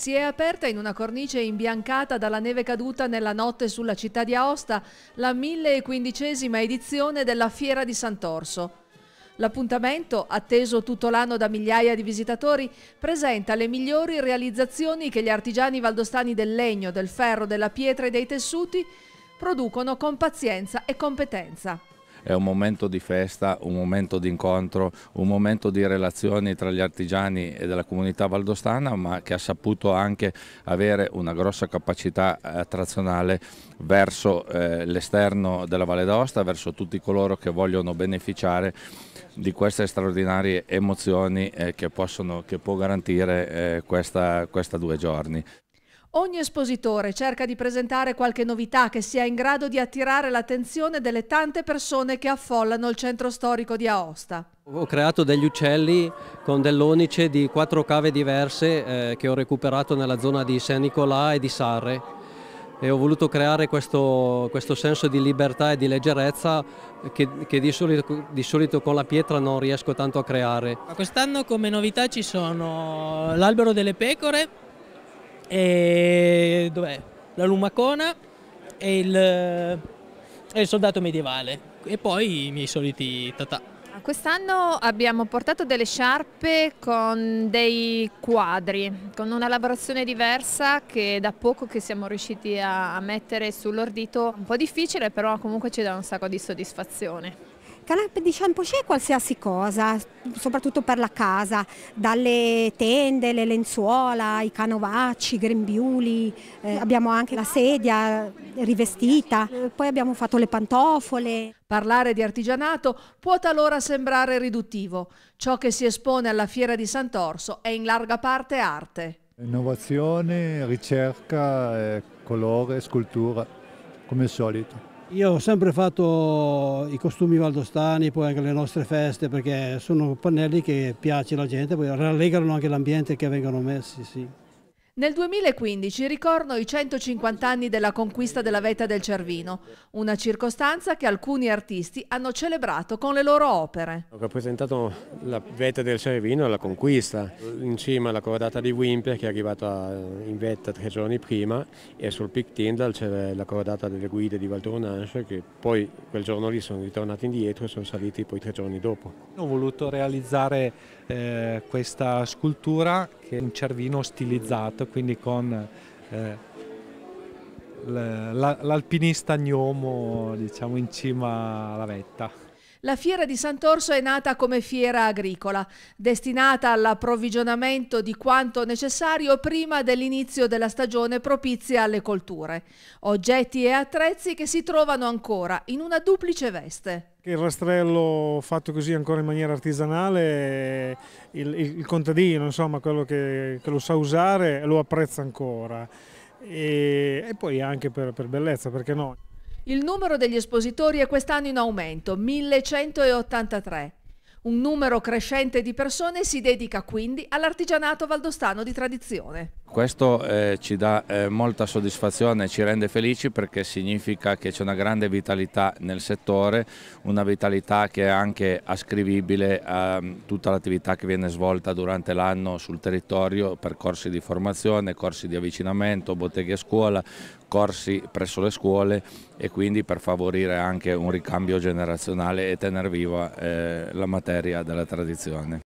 si è aperta in una cornice imbiancata dalla neve caduta nella notte sulla città di Aosta la 1015esima edizione della Fiera di Sant'Orso. L'appuntamento, atteso tutto l'anno da migliaia di visitatori, presenta le migliori realizzazioni che gli artigiani valdostani del legno, del ferro, della pietra e dei tessuti producono con pazienza e competenza è un momento di festa, un momento di incontro, un momento di relazioni tra gli artigiani e della comunità valdostana, ma che ha saputo anche avere una grossa capacità attrazionale eh, verso eh, l'esterno della Valle d'Aosta, verso tutti coloro che vogliono beneficiare di queste straordinarie emozioni eh, che, possono, che, può garantire eh, questa, due giorni. Ogni espositore cerca di presentare qualche novità che sia in grado di attirare l'attenzione delle tante persone che affollano il centro storico di Aosta. Ho creato degli uccelli con dell'onice di quattro cave diverse eh, che ho recuperato nella zona di San Nicolà e di Sarre e ho voluto creare questo, questo senso di libertà e di leggerezza che, che di, solito, di, solito, con la pietra non riesco tanto a creare. Quest'anno come novità ci sono l'albero delle pecore, e dov'è? La Lumacona e il, e il soldato medievale e poi i miei soliti tatà. Ah, quest'anno abbiamo portato delle sciarpe con dei quadri, con una lavorazione diversa che da poco che siamo riusciti a mettere sull'ordito, un po' difficile però comunque ci dà un sacco di soddisfazione canapa di shampoo c'è qualsiasi cosa, soprattutto per la casa, dalle tende, le lenzuola, i canovacci, i grembiuli, eh, abbiamo anche la sedia rivestita, poi abbiamo fatto le pantofole. Parlare di artigianato può talora sembrare riduttivo. Ciò che si espone alla Fiera di Sant'Orso è in larga parte arte. Innovazione, ricerca, eh, colore, scultura, come al solito. Io ho sempre fatto i costumi valdostani, poi anche le nostre feste, perché sono pannelli che piace la gente, poi rallegrano anche l'ambiente che vengono messi. Sì. Nel 2015 ricorrono i 150 anni della conquista della vetta del Cervino, una circostanza che alcuni artisti hanno celebrato con le loro opere. Ho rappresentato la vetta del Cervino alla conquista, in cima alla cordata di Wimper che è arrivata in vetta tre giorni prima e sul Pic Tindal c'era la cordata delle guide di Valtornasce che poi quel giorno lì sono ritornati indietro e sono saliti poi tre giorni dopo. Ho voluto realizzare eh, questa scultura che è un cervino stilizzato quindi con eh, l'alpinista gnomo diciamo, in cima alla vetta. La fiera di Sant'Orso è nata come fiera agricola, destinata all'approvvigionamento di quanto necessario prima dell'inizio della stagione propizia alle colture, oggetti e attrezzi che si trovano ancora in una duplice veste il rastrello fatto così ancora in maniera artigianale, il, il contadino, insomma, quello che, che, lo sa usare, lo apprezza ancora. E, e poi anche per, per bellezza, perché no? Il numero degli espositori è quest'anno in aumento, 1183. Un numero crescente di persone si dedica quindi all'artigianato valdostano di tradizione. Questo eh, ci dà eh, molta soddisfazione, ci rende felici perché significa che c'è una grande vitalità nel settore, una vitalità che è anche ascrivibile a mm, tutta l'attività che viene svolta durante l'anno sul territorio per corsi di formazione, corsi di avvicinamento, botteghe a scuola, corsi presso le scuole e quindi per favorire anche un ricambio generazionale e tenere viva eh, la materia della tradizione.